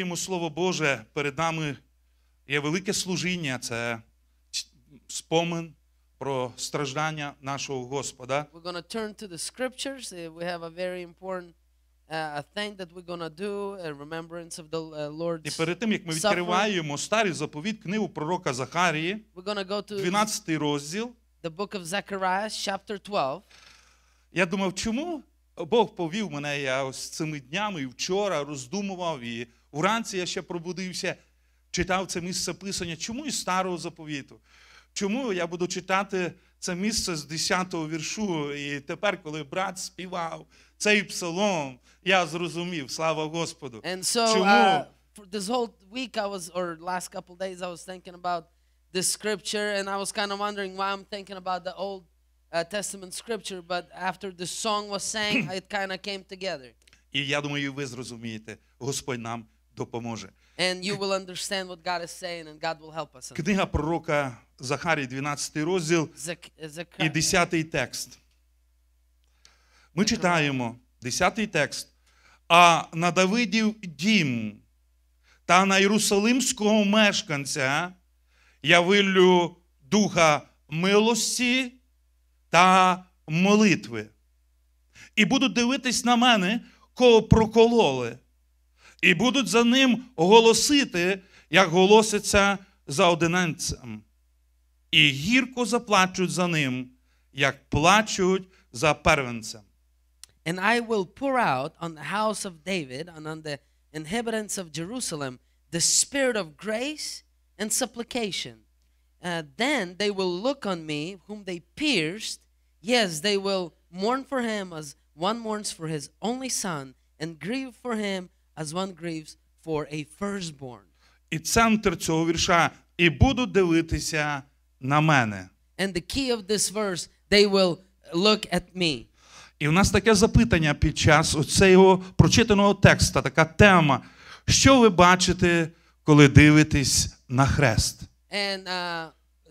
досліджуємо Слово Боже, перед нами є велике служіння, це спомин про страждання нашого Господа. We're going to turn to the scriptures. Uh, we have a very important uh, a thing that we're going to do a remembrance of the uh, Lord's І перед тим, як ми відкриваємо старий заповіт, книгу пророка Захарії, 12 розділ, the book of Zechariah, chapter 12. Я думав, чому Бог повів мене, я ось цими днями і вчора роздумував і Уранці я ще пробудився, читав це місце писання. Чому із старого заповіту? Чому я буду читати це місце з 10-го віршу? І тепер, коли брат співав цей псалом, я зрозумів, слава Господу. And so, Чому? Uh, this whole week I was, or last couple days, I was thinking about the scripture, and I was kind of wondering why I'm thinking about the Old uh, Testament scripture, but after the song was sang, it kind of came together. І я думаю, ви зрозумієте, Господь нам допоможе. And you will understand what God is saying and God will help us. Книга пророка Захарії, 12 розділ і 10 текст. Ми читаємо 10 текст. А на Давидів дім та на Єрусалимського мешканця я виллю духа милості та молитви. І будуть дивитись на мене, кого прокололи. і будуть за ним голосити, як голоситься за І гірко заплачуть за ним, як плачуть за первенцем. And I will pour out on the house of David and on the inhabitants of Jerusalem the spirit of grace and supplication. Uh, then they will look on me, whom they pierced. Yes, they will mourn for him as one mourns for his only son, and grieve for him as one grieves for a firstborn. І центр цього вірша і будуть дивитися на мене. And the key of this verse, they will look at me. І в нас таке запитання під час прочитаного текста, така тема. Що ви бачите, коли дивитесь на хрест? And uh,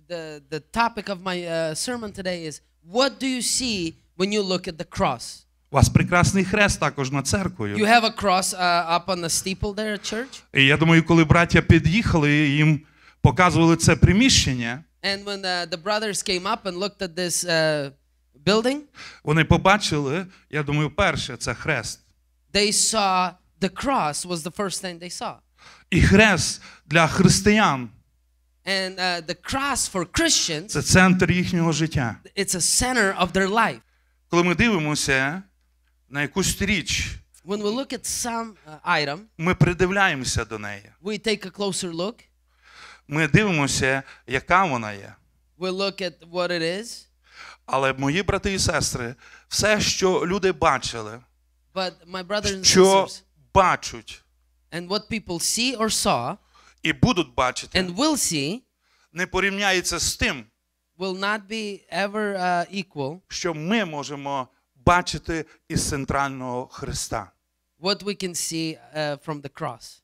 the the topic of my uh, sermon today is what do you see when you look at the cross? У вас прекрасний хрест також над церквою. You have a cross uh, up on the steeple there at church? І я думаю, коли браття під'їхали, їм показували це приміщення. And when the, the brothers came up and looked at this uh, building? Вони побачили, я думаю, перше це хрест. They saw the cross was the first thing they saw. І хрест для християн. And uh, the cross for Christians. Це центр їхнього життя. It's a center of their life. Коли ми дивимося на якусь річ. When we look at some uh, item, ми придивляємося до неї. We take a closer look. Ми дивимося, яка вона є. We look at what it is. Але мої брати і сестри, все, що люди бачили, But my brothers and що sisters, бачать, and what people see or saw, і будуть бачити, and will see, не порівняється з тим, will not be ever uh, equal, що ми можемо побачити із центрального Христа. What we can see uh, from the cross.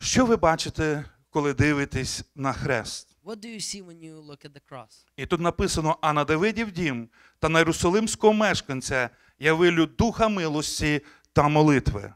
Що ви бачите, коли дивитесь на хрест? What do you see when you look at the cross? І тут написано: а на Давидів дім та на Єрусалимського мешканця я вилю духа милості та молитви.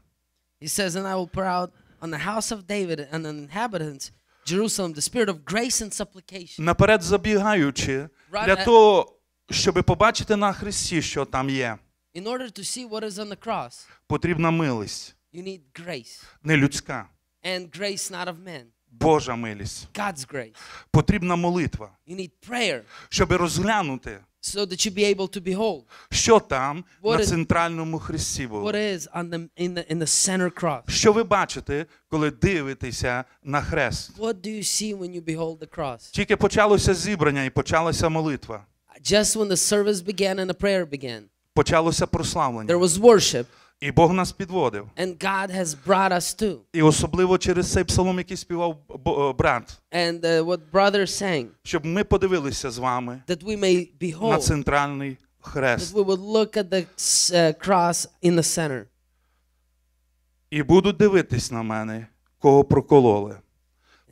He says, and I will pour out on the house of David and the inhabitants Jerusalem the spirit of grace and supplication. Наперед забігаючи, для того щоб побачити на Христі, що там є, In order to see what is on the cross, потрібна милість. You need grace. Не людська. And grace not of men. Божа милість. God's grace. Потрібна молитва. You need prayer. Щоб розглянути. So that you be able to behold. Що там what на центральному хресті було? What is on the, in the, in the center cross? Що ви бачите, коли дивитеся на хрест? What do you see when you behold the cross? Тільки почалося зібрання і почалася молитва. Just when the service began and the prayer began. Почалося прославлення. There was worship. І Бог нас підводив. And God has brought us to. І особливо через цей псалом, який співав е, брат. And uh, what brother sang. Щоб ми подивилися з вами that we may behold, на центральний хрест. That we would look at the uh, cross in the center. І будуть дивитись на мене, кого прокололи.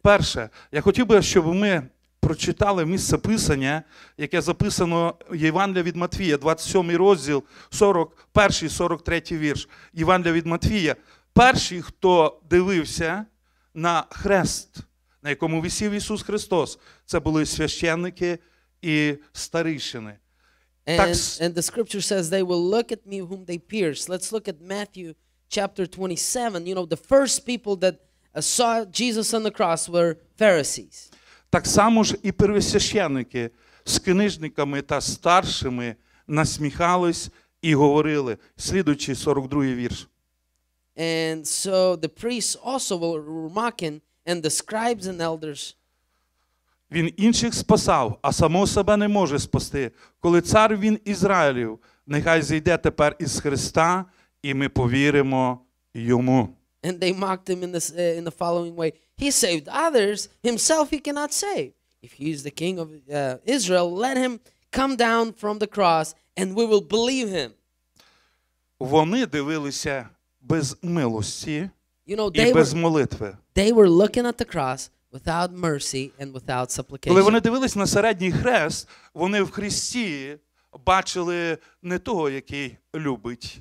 Перше, я хотів би, щоб ми прочитали місце Писання, яке записано Євангелія від Матвія, 27 розділ, 41, 43 вірш. Євангелія від Матвія. Перший, хто дивився на хрест, на якому висів Ісус Христос, це були священники і старішини. And, and the scripture says they will look at me whom they pierced. Let's look at Matthew chapter 27. You know, the first people that uh, saw Jesus on the cross were Pharisees. Так само ж і первосвященники з книжниками та старшими насміхались і говорили, слідуючи 42 вірш. And so the priests also were mocking and the scribes and elders. Він інших спасав, а само себе не може спасти. Коли цар він Ізраїлів, нехай зійде тепер із Христа, і ми повіримо йому. and they mocked him in, this, uh, in the following way He saved others, himself he cannot save. If he is the king of uh, Israel, let him come down from the cross and we will believe him. Вони дивилися без милості you know, і без were, молитви. They were looking at the cross without mercy and without supplication. Коли вони дивились на середній хрест, вони в бачили не того, який любить.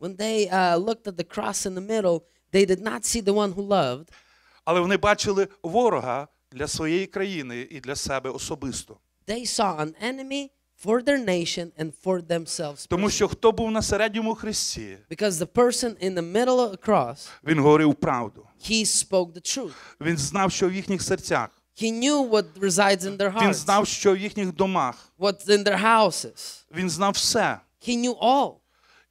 When they uh, looked at the cross in the middle, They did not see the one who loved. Але вони бачили ворога для своєї країни і для себе особисто. They saw an enemy for their nation and for themselves. Тому що хто був на середньому хресті? Because the person in the middle of the cross. Він говорив правду. He spoke the truth. Він знав, що в їхніх серцях. He knew what resides in their hearts. Він знав, що в їхніх домах. What's in their houses. Він знав все. He knew all.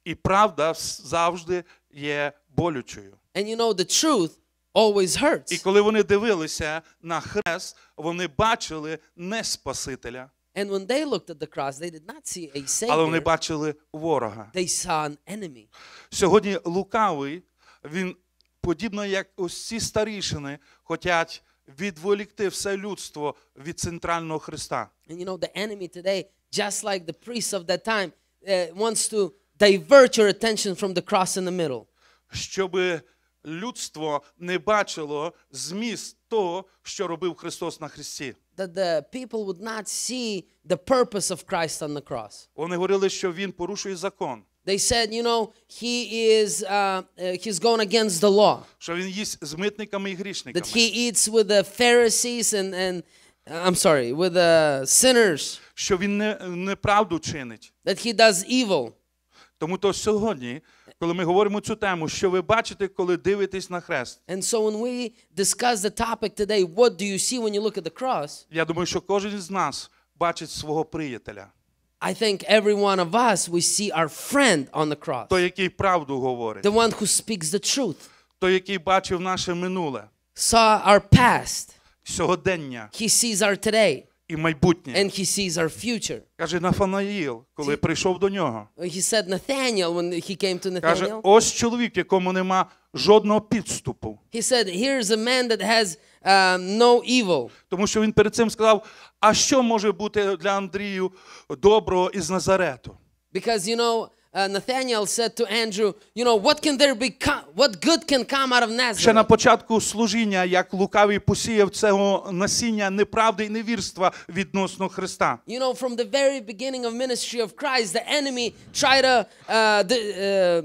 І правда завжди є болючою. And you know the truth always hurts. І коли вони дивилися на хрест, вони бачили не Спасителя. And when they looked at the cross, they did not see a savior. Але вони бачили ворога. They saw an enemy. Сьогодні лукавий, він подібно як ось ці старішини, хочуть відволікти все людство від центрального Христа. And you know the enemy today, just like the priests of that time, uh, wants to divert your attention from the cross in the middle. Щоби людство не бачило зміст того, що робив Христос на хресті. That the people would not see the purpose of Christ on the cross. Вони говорили, що він порушує закон. They said, you know, he is uh, he's going against the law. Що він їсть з митниками і грішниками. That he eats with the Pharisees and and I'm sorry, with the sinners. Що він не, неправду чинить. That he does evil. Тому то сьогодні, коли ми говоримо цю тему, що ви бачите, коли дивитесь на хрест. And so when we discuss the topic today, what do you see when you look at the cross? Я думаю, що кожен з нас бачить свого приятеля. I think every one of us we see our friend on the cross. Той, який правду говорить. The one who speaks the truth. Той, який бачив наше минуле. Saw our past. Сьогодення. He sees our today і майбутнє. And he sees our future. Каже Нафанаїл, коли See, прийшов до нього. He said Nathaniel when he came to Nathaniel. Каже, ось чоловік, якому нема жодного підступу. He said, Here's a man that has um, no evil. Тому що він перед цим сказав, а що може бути для Андрію доброго із Назарету? Because, you know, Uh, Nathaniel said to Andrew, you know, what can there be what good can come out of Nazareth? Ще на початку служіння, як лукавий посіяв цього насіння неправди і невірства відносно Христа. You know, from the very beginning of ministry of Christ, the enemy tried to uh,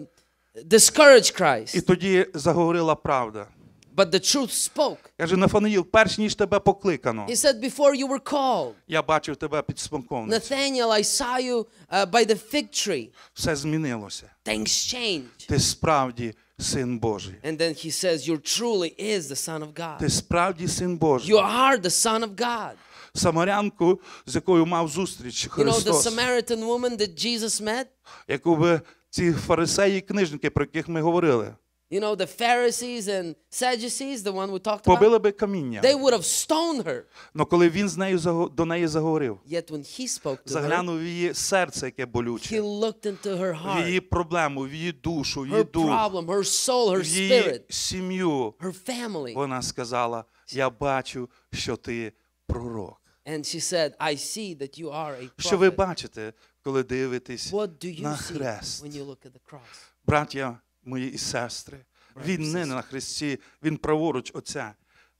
discourage Christ. І тоді заговорила правда. But the truth spoke. Каже, Нафанаїл, перш ніж тебе покликано. He said, before you were called. Я бачив тебе під смоковницею. Nathaniel, I saw you uh, by the fig tree. Все змінилося. Things changed. Ти справді син Божий. And then he says, you truly is the son of God. Ти справді син Божий. You are the son of God. Самарянку, з якою мав зустріч Христос. You know the Samaritan woman that Jesus met? Яку би ці фарисеї і книжники, про яких ми говорили. You know, the Pharisees and Sadducees, the one we talked about, би каміння. They would have stoned her. Но коли він з нею до неї заговорив, Yet when he spoke to her, заглянув в її серце, яке he looked into her в heart, її проблему, в її душу, в її дух, problem, her soul, her в її spirit, сім'ю, her family. вона сказала: Я бачу, що ти пророк. And she said, I see that you are a Що ви бачите, коли дивитесь What do you на see хрест? when you look at the cross? мої і сестри. Він не на Христі, Він праворуч Отця.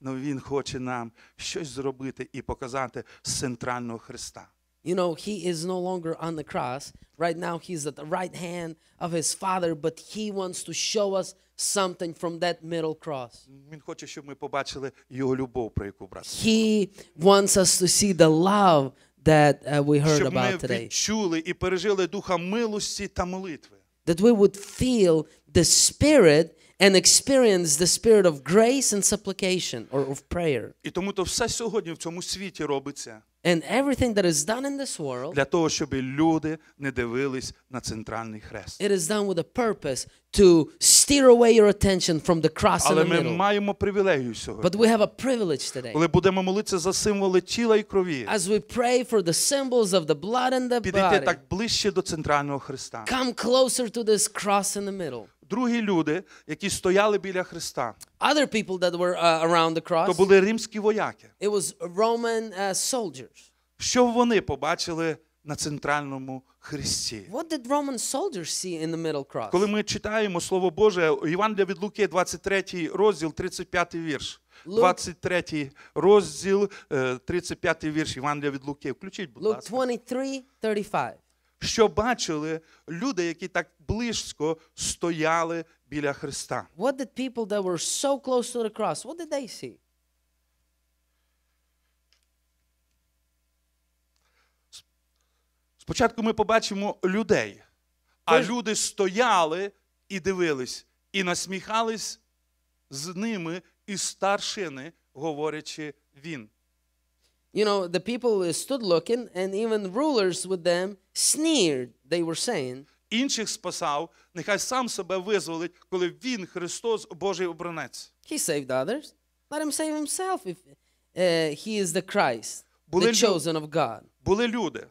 але Він хоче нам щось зробити і показати з центрального Христа. You know, he is no longer on the cross. Right now, he's at the right hand of his Father, but he wants to show us something from that middle cross. Він хоче, щоб ми побачили його любов, про яку брат. He wants us to see the love that uh, we heard about today. Щоб ми відчули і пережили духа милості та молитви. That we would feel the Spirit and experience the spirit of grace and supplication or of prayer. І тому то все сьогодні в цьому світі робиться. And everything that is done in this world для того, щоб люди не дивились на центральний хрест. It is done with a purpose to steer away your attention from the cross Але in the middle. Але ми маємо сьогодні. But we have a privilege today. Коли будемо молитися за символи тіла і крові. As we pray for the symbols of the blood and the body. Підійти так ближче до центрального хреста. Come closer to this cross in the middle. другі люди, які стояли біля Христа. Other people that were uh, around the cross. То були римські вояки. It was Roman uh, soldiers. Що вони побачили на центральному хресті? What did Roman soldiers see in the middle cross? Коли ми читаємо слово Боже, Євангелія від Луки, 23 розділ, 35 вірш. 23 розділ, 35 е, вірш Євангелія від Луки. Включіть, будь ласка. Luke 23, що бачили люди, які так близько стояли біля Христа. What did people that were so close to the cross, what did they see? Спочатку ми побачимо людей, а First... люди стояли і дивились, і насміхались з ними і старшини, говорячи він. you know, the people stood looking, and even rulers with them sneered, they were saying. Інших спасав, нехай сам себе визволить, коли він, Христос, Божий обранець. He saved others. Let him save himself if uh, he is the Christ, були the chosen of God. Були люди.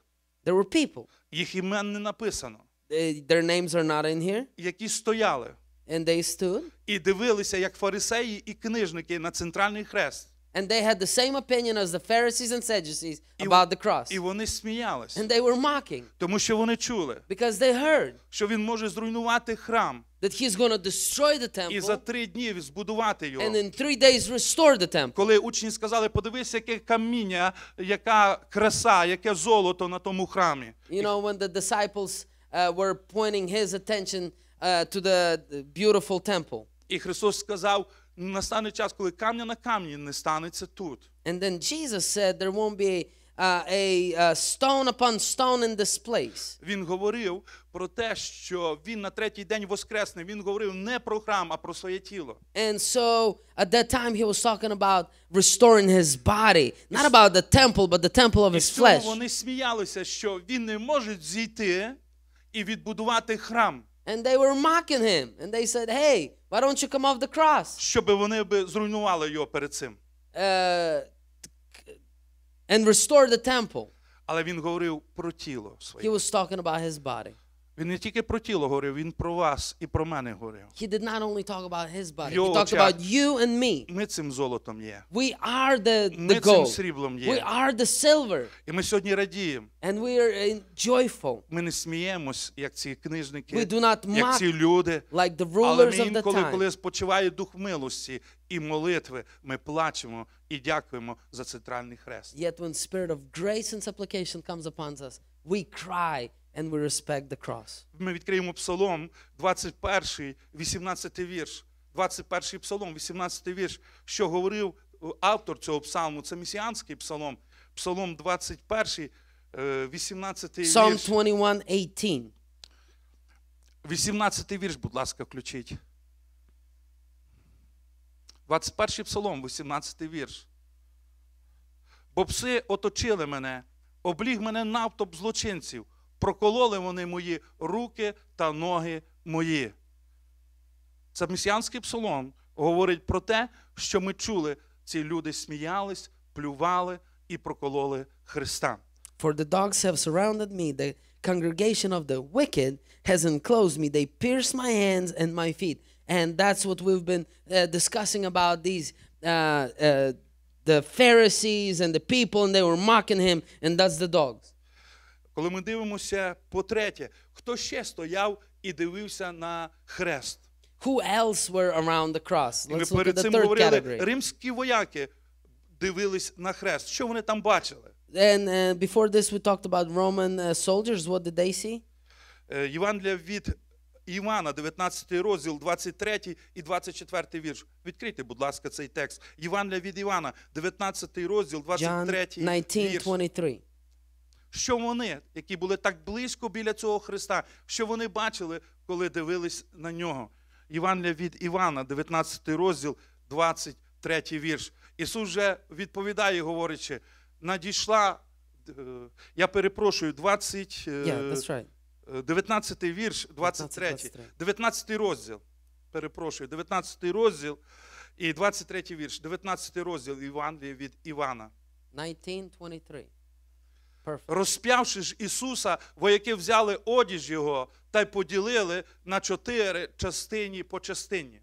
There were people. Їх імен не написано. They, their names are not in here. Які стояли. And they stood. І дивилися, як фарисеї і книжники на центральний хрест. And they had the same opinion as the Pharisees and Sadducees і, about the cross. І вони сміялись. And they were mocking. Тому що вони чули. Because they heard. Що він може зруйнувати храм. That he's going to destroy the temple. І за три дні збудувати його. And in three days restore the temple. Коли учні сказали, яке каміння, яка краса, яке золото на тому храмі. You know, when the disciples uh, were pointing his attention uh, to the beautiful temple. І Христос сказав, Ну, настане час, коли камня на камні не станеться тут. And then Jesus said there won't be uh, a uh, stone upon stone in this place. Він говорив про те, що він на третій день воскресне. Він говорив не про храм, а про своє тіло. And so at that time he was talking about restoring his body, not about the temple, but the temple of his flesh. Вони сміялися, що він не може зійти і відбудувати храм. And they were mocking him. And they said, hey, why don't you come off the cross? Щоб вони би зруйнували його перед цим. Uh, and restore the temple. Але він говорив про тіло своє. He was talking about his body. Він не тільки про тіло говорив, він про вас і про мене говорив. He did not only talk about his body. He talked about you and me. Ми цим золотом є. We are the the gold. Ми цим сріблом є. We are the silver. І ми сьогодні радіємо. And we are uh, joyful. Ми не сміємось, як ці книжники, we do not mock як ці люди. Like the rulers Але ми інколи, коли спочиває дух милості і молитви, ми плачемо і дякуємо за центральний хрест. Yet when spirit of grace and supplication comes upon us, we cry and we respect the cross. Ми відкриємо Псалом 21, 18 вірш. 21 Псалом, 18 вірш, що говорив е, автор цього псалму, це месіанський псалом. Псалом 21, 18 е, вірш. Psalm 21, 18. 18 вірш, будь ласка, включіть. 21 псалом, 18 вірш. Бо пси оточили мене, обліг мене навтоп злочинців прокололи вони мої руки та ноги мої. Це месіанський псалом говорить про те, що ми чули. Ці люди сміялись, плювали і прокололи Христа. For the dogs have surrounded me, the congregation of the wicked has enclosed me, they pierce my hands and my feet. And that's what we've been uh, discussing about these uh, uh, the Pharisees and the people, and they were mocking him, and that's the dogs. Коли ми дивимося по третє, хто ще стояв і дивився на хрест? Who else were around the cross? Let's ми перед цим говорили, category. римські вояки дивились на хрест. Що вони там бачили? And uh, before this, we talked about Roman uh, soldiers. What did they see? Е, Євангелія від Івана, 19 розділ, 23 і 24 вірш. Відкрийте, будь ласка, цей текст. Євангелія від Івана, 19 розділ, 23 вірш. 19:23 що вони, які були так близько біля цього Христа, що вони бачили, коли дивились на нього. Івангелія від Івана, 19 розділ, 23 вірш. Ісус вже відповідає, говорячи, надійшла, е, я перепрошую, 20, е, yeah, right. 19 е, вірш, 23, 19, розділ. Перепрошую, 19 розділ і 23 вірш, 19 розділ Івангелії від Івана. 19, 23. Розп'явши ж Ісуса, вояки взяли одіж його та й поділили на чотири частині по частині.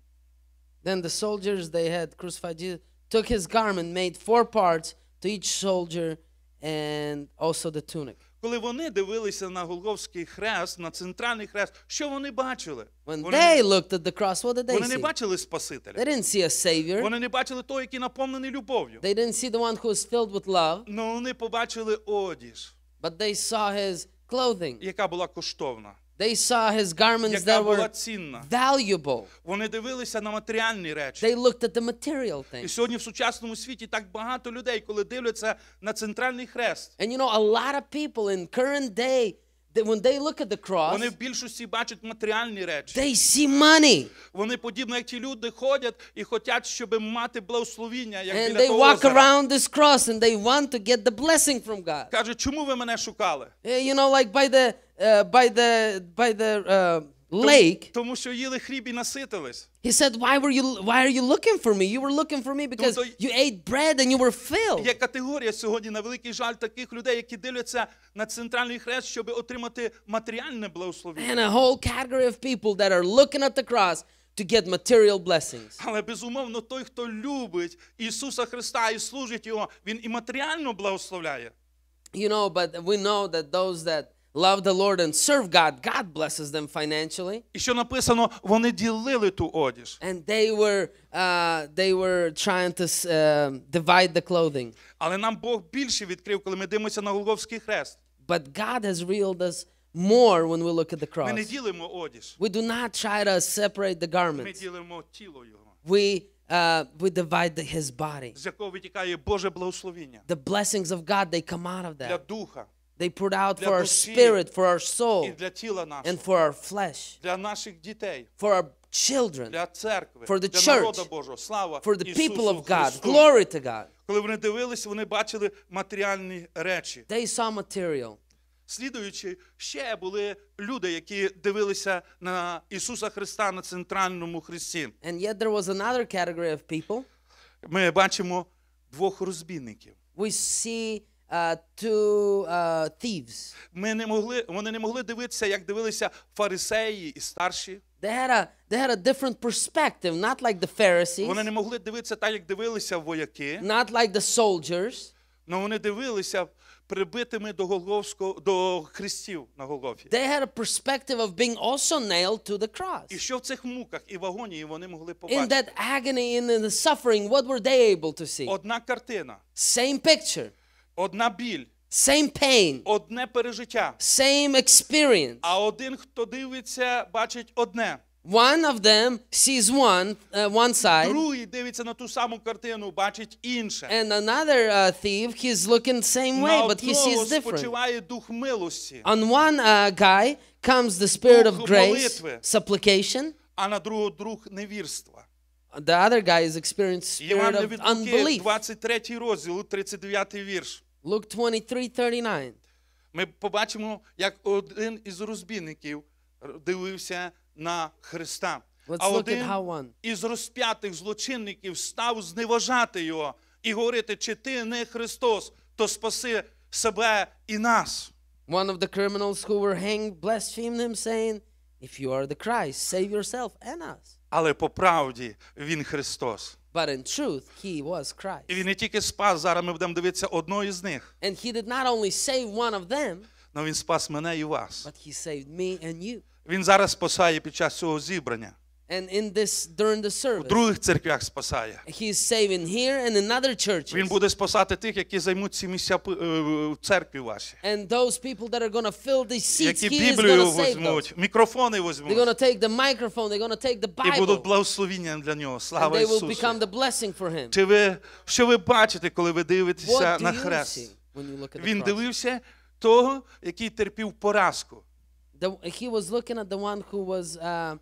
Then the soldiers they had crucified Jesus took his garment, made four parts to each soldier and also the tunic. коли вони дивилися на Голговський хрест, на центральний хрест, що вони бачили? When вони, they looked at the cross, what did they Вони не бачили Спасителя. They didn't see a savior. Вони не бачили того, який наповнений любов'ю. They didn't see the one who was filled with love, Но ну, вони побачили одіж, but they saw his clothing, яка була коштовна. They saw his garments that were valuable. Вони дивилися на матеріальні речі. They looked at the material things. І сьогодні в сучасному світі так багато людей, коли дивляться на центральний хрест. And you know, a lot of people in current day when they look at the cross, вони в більшості бачать матеріальні речі. They see money. Вони подібно як ті люди ходять і хочуть, щоб мати благословіння, як and біля they того walk озера. around this cross and they want to get the blessing from God. Каже, чому ви мене шукали? You know, like by the uh, by the by the uh, lake. He said, "Why were you Why are you looking for me? You were looking for me because you ate bread and you were filled." And a whole category of people that are looking at the cross. To get material blessings. You know, but we know that those that love the Lord and serve God, God blesses them financially. І що написано, вони ділили ту одіж. And they were uh, they were trying to uh, divide the clothing. Але нам Бог більше відкрив, коли ми дивимося на Голгофський хрест. But God has revealed us more when we look at the cross. Ми не ділимо одіж. We do not try to separate the garments. Ми ділимо тіло його. We uh, we divide the, his body. The blessings of God they come out of that. They poured out for our spirit, for our soul, and for our flesh, for our children, for the church, for the people of God. Glory to God. Коли вони дивились, вони бачили матеріальні речі. They saw material. Слідуючи, ще були люди, які дивилися на Ісуса Христа на центральному хресті. And yet there was another category of people. Ми бачимо двох розбійників. We see to thieves. Ми не могли, вони не могли дивитися, як дивилися фарисеї і старші. They had a they had a different perspective, not like the Pharisees. Вони не могли дивитися так, як дивилися вояки. Not like the soldiers. Но вони дивилися прибитими до Голговського до хрестів на Голгофі. They had a perspective of being also nailed to the cross. І що в цих муках і в агонії вони могли побачити? In that agony and in the suffering, what were they able to see? Одна картина. Same picture. Одна біль. Same pain. Одне пережиття. Same experience. А один, хто дивиться, бачить одне. One of them sees one uh, one side. Другий дивиться на ту саму картину, бачить інше. And another uh, thief he's looking the same way, but he sees different. спочиває дух милості. On one uh, guy comes the spirit of grace, supplication. А на другого друг невірства. The other guy is experiencing spirit of unbelief. 23 розділ, 39 вірш. Luke 23:39. Ми побачимо, як один із розбійників дивився на Христа. Let's а look один at how one. із розп'ятих злочинників став зневажати його і говорити: чи ти не Христос, то спаси себе і нас. One of the criminals who were hanged blasphemed him, saying, If you are the Christ, save yourself and us. Але по правді він Христос. But in truth, he was Christ. І він не тільки спас, зараз ми будемо дивитися одного із них. And he did not only save one of them, але він спас мене і вас. but he saved me and you. Він зараз спасає під час цього зібрання. And in this, during the service, у других церквях спасає. He is saving here and in other churches. Він буде спасати тих, які займуть ці місця в церкві ваші. And those people that are going to fill these seats, які Біблію візьмуть, мікрофони візьмуть. They're going to take the microphone, they're going to take the Bible. І будуть благословенням для нього. Слава Ісусу. And they will become the blessing for him. Чи ви, що ви бачите, коли ви дивитеся на хрест? Він дивився того, який терпів поразку. The, he was looking at the one who was uh,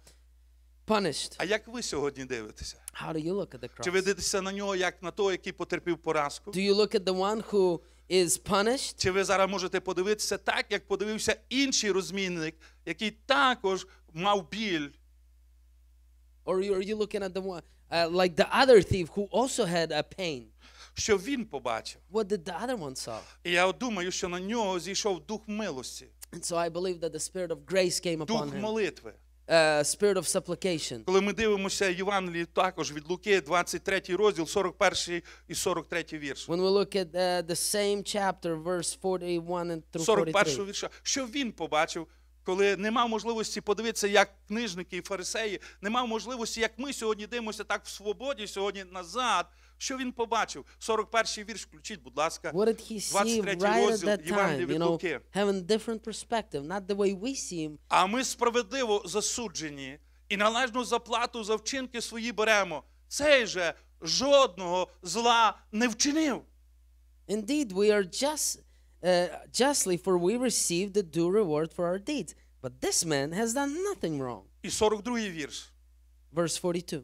punished. А як ви сьогодні дивитеся? How do you look at the cross? Чи ви дивитеся на нього як на того, який потерпів поразку? Do you look at the one who is punished? Чи ви зараз можете подивитися так, як подивився інший розмінник, який також мав біль? Or are you looking at the one uh, like the other thief who also had a pain? Що він побачив? What did the other one saw? І я думаю, що на нього зійшов дух милості. And so I believe that the spirit of grace came upon him. Дух молитви. Uh, spirit of supplication. Коли ми дивимося Євангелії також від Луки, 23 розділ, 41 і 43 вірш. When we look at uh, the same chapter, verse 41 and through 43. 41 вірша. Що він побачив, коли не мав можливості подивитися, як книжники і фарисеї, не мав можливості, як ми сьогодні дивимося так в свободі, сьогодні назад. Що він побачив? 41-й вірш, включіть, будь ласка. 23-й розділ Євангелія від Луки. А ми справедливо засуджені і належну заплату за вчинки свої беремо. Цей же жодного зла не вчинив. Indeed, we are just Uh, justly, for we received the due reward for our deeds. But this man has done nothing wrong. І 42 вірш. Verse 42.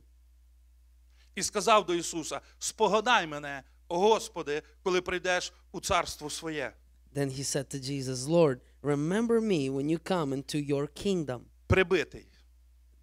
І сказав до Ісуса: Спогадай мене, Господи, коли прийдеш у царство своє. Then he said to Jesus, Lord, remember me when you come into your kingdom. Прибитий.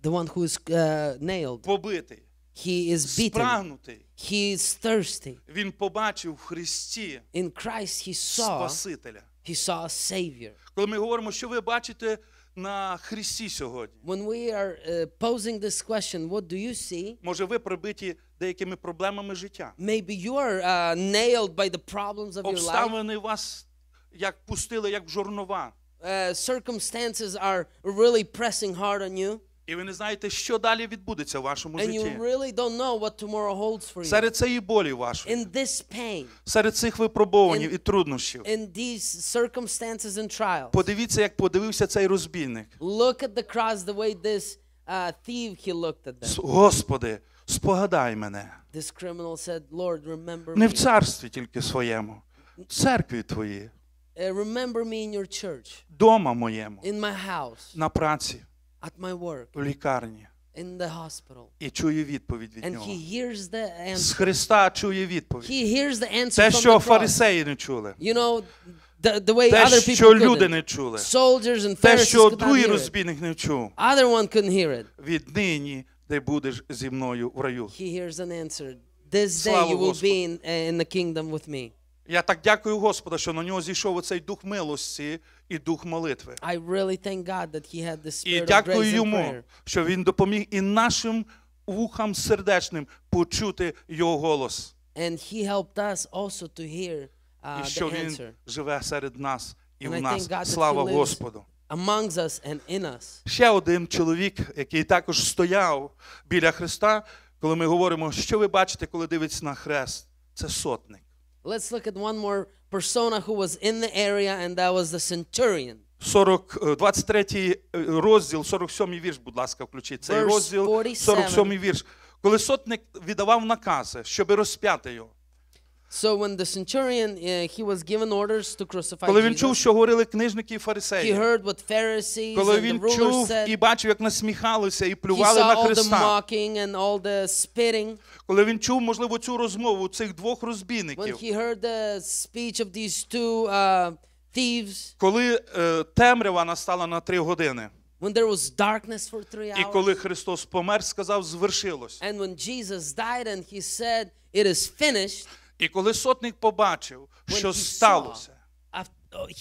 The one who is uh, nailed. Побитий. He is beaten. He is thirsty. Він побачив в Христі In Christ he saw, Спасителя. He saw a savior. Коли ми говоримо, що ви бачите на Христі сьогодні? When we are uh, posing this question, what do you see? Може, ви прибиті деякими проблемами життя? Maybe you are uh, nailed by the problems of your life. Обставини вас як пустили, як в жорнова. Uh, circumstances are really pressing hard on you. І ви не знаєте, що далі відбудеться в вашому And житті. you really don't know what tomorrow holds for you. Серед цієї болі вашої, In this pain, серед цих випробувань In- і труднощів. in these circumstances and trials, Подивіться, як подивився цей розбійник. look at the cross the way this uh, thief he looked at them. С- Господи, спогадай мене. This criminal said, "Lord, remember Не me. в царстві тільки своєму, в церкві твоїй, Uh, remember me in your church, дома моєму, in my house, на праці, at my work, у лікарні. In the hospital. І чує відповідь від And нього. He hears the answer. З Христа чує відповідь. He hears the answer Те, що the фарисеї не чули. You know, the, the way Те, other що люди не чули. Soldiers and Те, що другий розбійник не чув. Other one couldn't hear it. Віднині ти будеш зі мною в раю. He hears an answer. This day you will be in, in the kingdom with me. Я так дякую Господу, що на нього зійшов оцей дух милості, і дух молитви. I really thank God that he had the spirit І дякую йому, що він допоміг і нашим вухам сердечним почути його голос. And he helped us also to hear uh, і що the answer. живе серед нас і в нас. Слава Господу. Amongst us and in us. Ще один чоловік, який також стояв біля Христа, коли ми говоримо, що ви бачите, коли дивитесь на хрест, це сотник. Let's look at one more persona who was in the area, and that was the centurion. 40, 23 е, е, розділ, 47 вірш, будь ласка, включіть. Цей розділ, 47 вірш. Коли сотник віддавав накази, щоби розп'яти його. So when the centurion uh, he was given orders to crucify Коли він чув, що говорили книжники і he heard what Pharisees коли and the чув said. і бачив, як насміхалися і плювали saw на all the mocking and all the spitting. коли він чув, можливо, цю розмову цих двох When he heard the speech of these two uh, thieves, коли е, темрява настала на три години, when there was darkness for three і коли Христос помер, сказав, звершилось. and when Jesus died and he said, "It is finished," І коли сотник побачив, що сталося,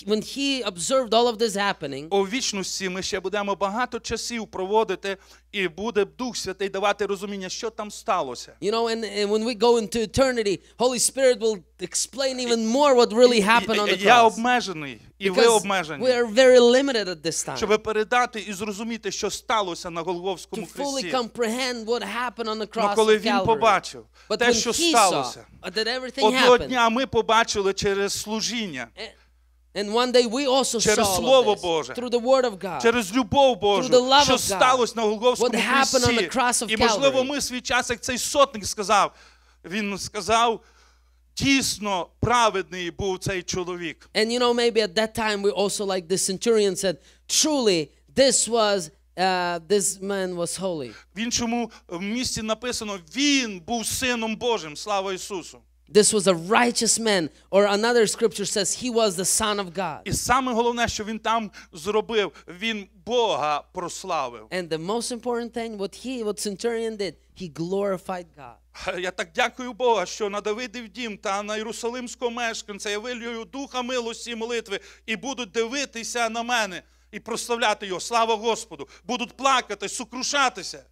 when he observed all of this happening, у вічності ми ще будемо багато часів проводити, і буде Дух Святий давати розуміння, що там сталося. You know, and, and when we go into eternity, Holy Spirit will explain even more what really happened on the cross. Я обмежений, і ви обмежені. We are very limited at this time. Щоб передати і зрозуміти, що сталося на Голгофському хресті. To fully comprehend what happened on the cross. коли він побачив те, що сталося. Одного дня ми побачили через служіння. And one day we also через Слово Боже, through the word of God, через любов Божу, through the love що сталося на Голговському хресті. І, можливо, ми свій час, як цей сотник сказав, він сказав, дійсно праведний був цей чоловік. And you know, maybe at that time we also like the centurion said, truly this was Uh, this man was holy. В іншому місці написано, він був сином Божим, слава Ісусу. This was a righteous man, or another scripture says he was the son of God. І саме головне, що він там зробив, він Бога прославив. And the most important thing, what he, what centurion did, he glorified God. Я так дякую Бога, що на Давидів дім та на Єрусалимського мешканця я вилюю духа милості і молитви і будуть дивитися на мене і прославляти його. Слава Господу! Будуть плакати, сукрушатися.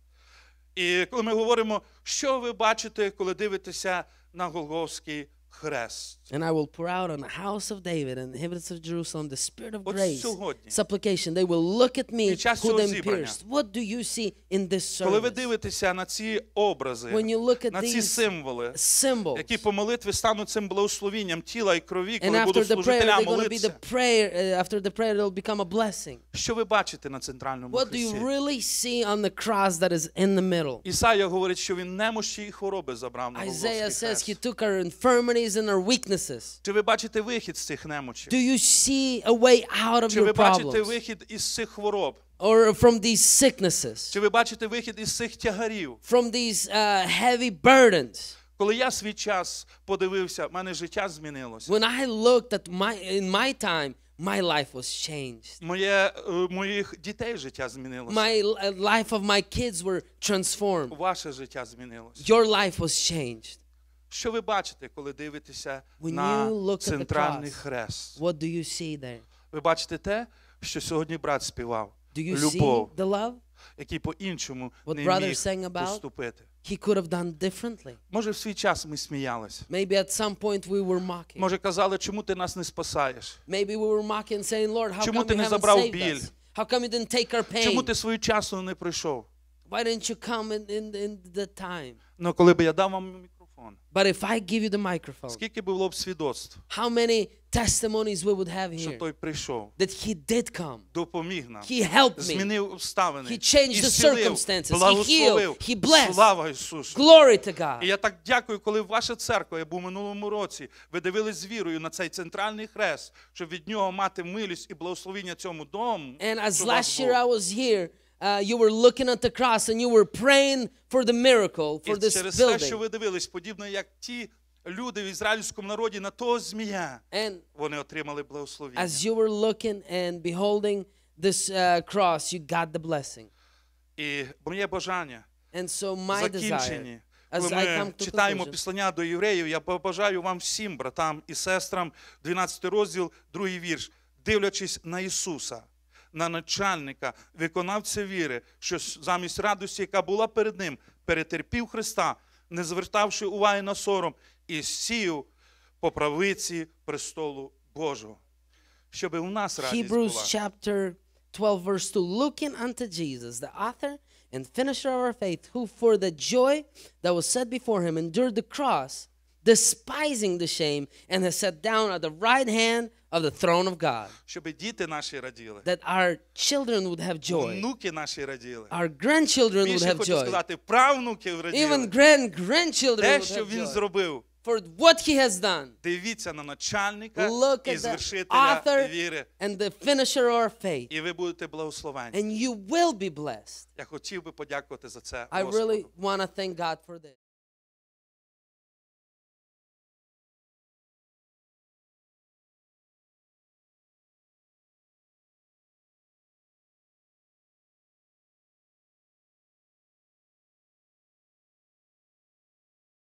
І коли ми говоримо, що ви бачите, коли дивитеся на Голговський And I will pour out on the house of David and the inhabitants of Jerusalem the spirit of От grace, сьогодні. supplication. They will look at me who them зібрання. pierced. What do you see in this Коли ви дивитеся на ці образи, When you look at на ці these символи, symbols, які по молитві стануть цим тіла і крові, and after the prayer, they're going to be the prayer. Uh, after the prayer, it'll become a blessing. що ви бачите на центральному What do you really see on the cross that is in the middle? Ісая говорить, що він немощі і хвороби забрав на Голгофський Isaiah says he took our infirmities weaknesses and weaknesses? Чи ви бачите вихід з цих Do you see a way out of Чи ви your бачите problems вихід із цих хвороб? or from these sicknesses, Чи ви бачите вихід із цих тягарів? from these uh, heavy burdens? Коли я свій час подивився, в мене життя When I looked at my in my time, my life was changed. Моє моїх дітей життя My uh, life of my kids were transformed. Ваше життя Your life was changed. Що ви бачите, коли дивитеся When на центральний хрест? What do you see there? Ви бачите те, що сьогодні брат співав. Do you Любов, see the love? який по-іншому не міг sang about? поступити. He could have done differently. Може, в свій час ми сміялися. Maybe at some point we were mocking. Може, казали, чому ти нас не спасаєш? Maybe we were mocking saying, Lord, how чому come ти не забрав біль? How come you didn't take our pain? Чому ти свою часу не прийшов? Why didn't you come in, in, in the time? Ну, коли б я дав вам он. But if I give you the microphone, Скільки було б свідоцтв, how many testimonies we would have що here той прийшов, that he did come, допоміг нам, he helped me, змінив обставини, he changed the ісцілив, circumstances, he благословив. healed, he blessed. Слава Ісусу! Glory to І God. я так дякую, коли ваша церква, я був минулому році, ви дивились з вірою на цей центральний хрест, щоб від нього мати милість і благословіння цьому дому. And as що у вас last year було. I was here, Uh, you were looking at the cross and you were praying for the miracle for this через building. те, що ви дивились, подібно як ті люди в ізраїльському народі на того змія, and вони отримали благословіння. As you were looking and beholding this uh, cross, you got the blessing. І моє бажання and so my закінчені, коли ми читаємо післання до євреїв, я бажаю вам всім, братам і сестрам, 12 розділ, другий вірш, дивлячись на Ісуса – на начальника, виконавця віри, що замість радості, яка була перед ним, перетерпів Христа, не звертавши уваги на сором, і сів по правиці престолу Божого. Щоб у нас радість була. 12 verse 2 looking unto Jesus, the author and finisher of our faith, who for the joy that was set before him endured the cross, despising the shame, and has sat down at the right hand of the throne of God. That our children would have joy. Our grandchildren would have joy. Even grand grandchildren would have joy. For what he has done. Дивіться на начальника Look і звершителя віри. And the finisher of our faith. And you will be blessed. I really want to thank God for this.